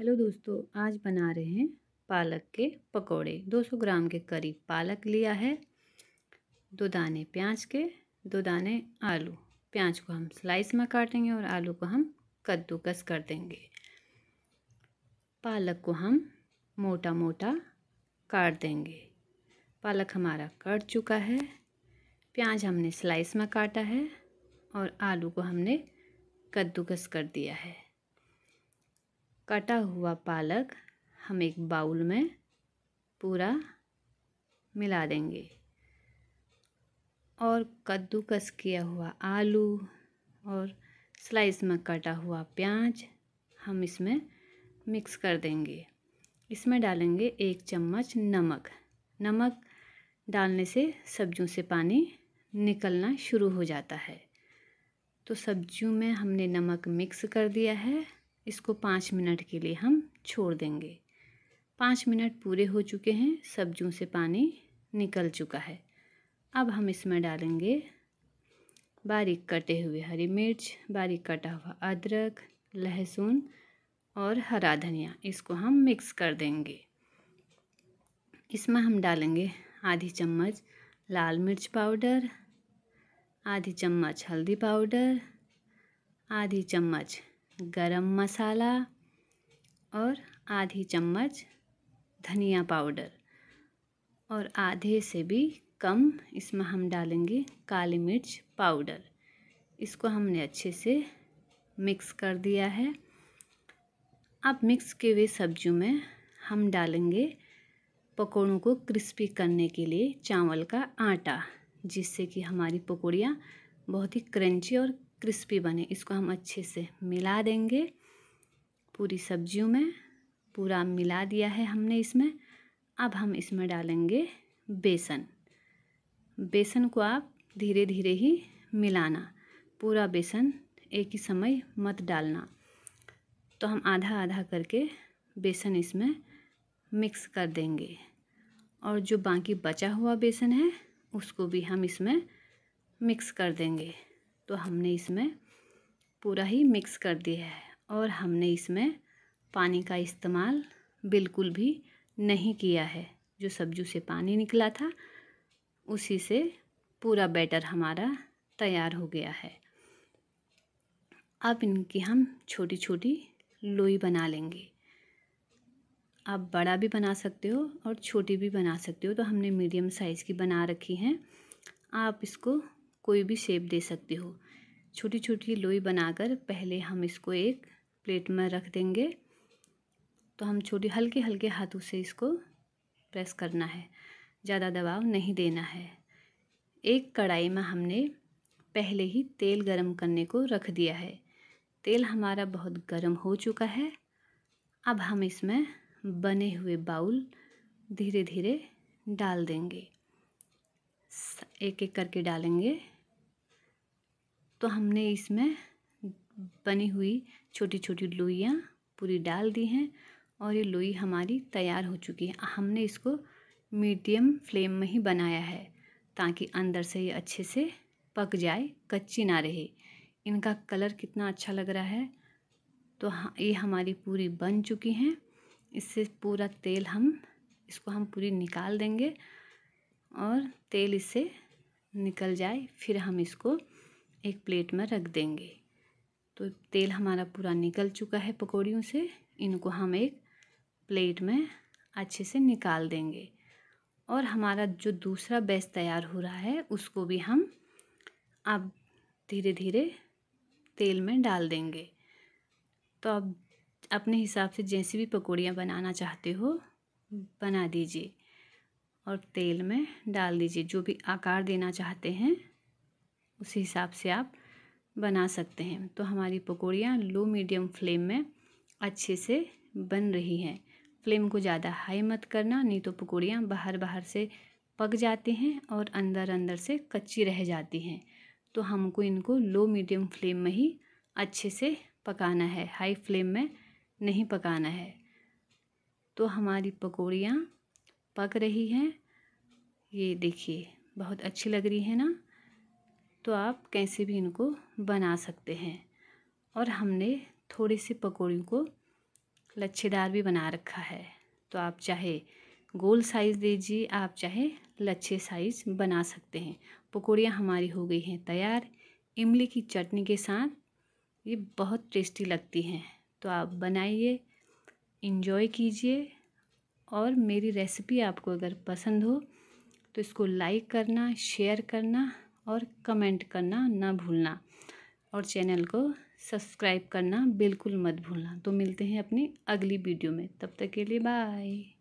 hello दोस्तों आज बना रहे हैं पालक के पकोड़े 200 ग्राम के करीब पालक लिया है दो दाने प्याज के दो दाने आलू प्याज को हम स्लाइस में काटेंगे और आलू को हम कद्दूकस कर देंगे पालक को हम मोटा मोटा काट देंगे पालक हमारा कट चुका है प्याज हमने स्लाइस में काटा है और आलू को हमने कद्दूकस कर दिया है कटा हुआ पालक हम एक बाउल में पूरा मिला देंगे और कद्दूकस किया हुआ आलू और स्लाइस में कटा हुआ प्याज हम इसमें मिक्स कर देंगे इसमें डालेंगे एक चम्मच नमक नमक डालने से सब्जियों से पानी निकलना शुरू हो जाता है तो सब्जियों में हमने नमक मिक्स कर दिया है इसको पाँच मिनट के लिए हम छोड़ देंगे पाँच मिनट पूरे हो चुके हैं सब्जियों से पानी निकल चुका है अब हम इसमें डालेंगे बारीक कटे हुए हरी मिर्च बारीक कटा हुआ अदरक लहसुन और हरा धनिया इसको हम मिक्स कर देंगे इसमें हम डालेंगे आधी चम्मच लाल मिर्च पाउडर आधी चम्मच हल्दी पाउडर आधी चम्मच गरम मसाला और आधी चम्मच धनिया पाउडर और आधे से भी कम इसमें हम डालेंगे काली मिर्च पाउडर इसको हमने अच्छे से मिक्स कर दिया है अब मिक्स किए हुए सब्जियों में हम डालेंगे पकौड़ों को क्रिस्पी करने के लिए चावल का आटा जिससे कि हमारी पकौड़ियाँ बहुत ही क्रंची और क्रिस्पी बने इसको हम अच्छे से मिला देंगे पूरी सब्जियों में पूरा मिला दिया है हमने इसमें अब हम इसमें डालेंगे बेसन बेसन को आप धीरे धीरे ही मिलाना पूरा बेसन एक ही समय मत डालना तो हम आधा आधा करके बेसन इसमें मिक्स कर देंगे और जो बाकी बचा हुआ बेसन है उसको भी हम इसमें मिक्स कर देंगे तो हमने इसमें पूरा ही मिक्स कर दिया है और हमने इसमें पानी का इस्तेमाल बिल्कुल भी नहीं किया है जो सब्जी से पानी निकला था उसी से पूरा बैटर हमारा तैयार हो गया है अब इनकी हम छोटी छोटी लोई बना लेंगे आप बड़ा भी बना सकते हो और छोटी भी बना सकते हो तो हमने मीडियम साइज़ की बना रखी हैं आप इसको कोई भी शेप दे सकते हो छोटी छोटी लोई बनाकर पहले हम इसको एक प्लेट में रख देंगे तो हम छोटी हल्के हल्के हाथों से इसको प्रेस करना है ज़्यादा दबाव नहीं देना है एक कढ़ाई में हमने पहले ही तेल गरम करने को रख दिया है तेल हमारा बहुत गरम हो चुका है अब हम इसमें बने हुए बाउल धीरे धीरे डाल देंगे एक एक करके डालेंगे तो हमने इसमें बनी हुई छोटी छोटी लोइयाँ पूरी डाल दी हैं और ये लोई हमारी तैयार हो चुकी है हमने इसको मीडियम फ्लेम में ही बनाया है ताकि अंदर से ये अच्छे से पक जाए कच्ची ना रहे इनका कलर कितना अच्छा लग रहा है तो ये हमारी पूरी बन चुकी हैं इससे पूरा तेल हम इसको हम पूरी निकाल देंगे और तेल इससे निकल जाए फिर हम इसको एक प्लेट में रख देंगे तो तेल हमारा पूरा निकल चुका है पकौड़ियों से इनको हम एक प्लेट में अच्छे से निकाल देंगे और हमारा जो दूसरा बेस तैयार हो रहा है उसको भी हम आप धीरे धीरे तेल में डाल देंगे तो आप अपने हिसाब से जैसी भी पकौड़ियाँ बनाना चाहते हो बना दीजिए और तेल में डाल दीजिए जो भी आकार देना चाहते हैं उसी हिसाब से आप बना सकते हैं तो हमारी पकौड़ियाँ लो मीडियम फ्लेम में अच्छे से बन रही हैं फ्लेम को ज़्यादा हाई मत करना नहीं तो पकौड़ियाँ बाहर बाहर से पक जाती हैं और अंदर अंदर से कच्ची रह जाती हैं तो हमको इनको लो मीडियम फ्लेम में ही अच्छे से पकाना है हाई फ्लेम में नहीं पकाना है तो हमारी पकौड़ियाँ पक रही हैं ये देखिए बहुत अच्छी लग रही है ना तो आप कैसे भी इनको बना सकते हैं और हमने थोड़ी सी पकौड़ियों को लच्छेदार भी बना रखा है तो आप चाहे गोल साइज़ दीजिए आप चाहे लच्छे साइज़ बना सकते हैं पकौड़ियाँ हमारी हो गई हैं तैयार इमली की चटनी के साथ ये बहुत टेस्टी लगती हैं तो आप बनाइए इन्जॉय कीजिए और मेरी रेसिपी आपको अगर पसंद हो तो इसको लाइक करना शेयर करना और कमेंट करना ना भूलना और चैनल को सब्सक्राइब करना बिल्कुल मत भूलना तो मिलते हैं अपनी अगली वीडियो में तब तक के लिए बाय